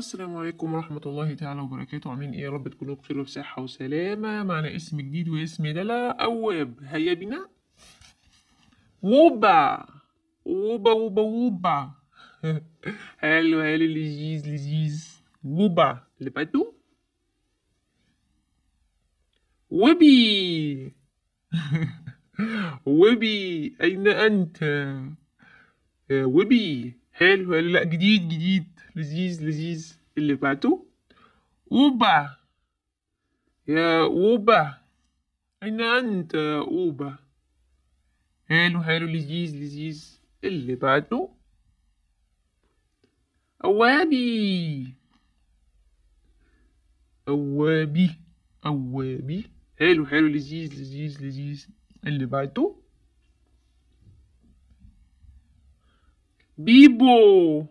السلام عليكم ورحمة الله تعالى وبركاته عاملين ايه يا رب تكونوا بخير وبصحة وسلامة معنا اسم جديد واسم دلا أواب هيا بنا ووبا ووبا ووبا ووبا هلو هلو لذيذ لذيذ ووبا اللي بعده وبي وبي أين أنت آه، وبي حلو ولا لا جديد جديد لذيذ لذيذ اللي بعده أوبا يا أوبا أين أنت يا أوبا حلو حلو لذيذ لذيذ اللي بعده أوابي أوابي أوابي حلو حلو لذيذ لذيذ لذيذ اللي بعده بيبو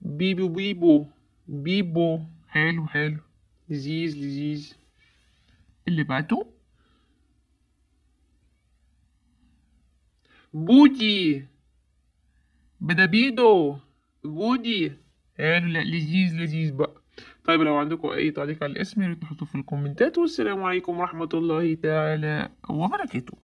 بيبو بيبو بيبو حلو حلو لذيذ لذيذ اللي بعده بودي بدبيدو بودي حلو لا لذيذ لذيذ بقى طيب لو عندكم اي تعليق على الاسم يا ريت تحطوه في الكومنتات والسلام عليكم ورحمه الله تعالى وبركاته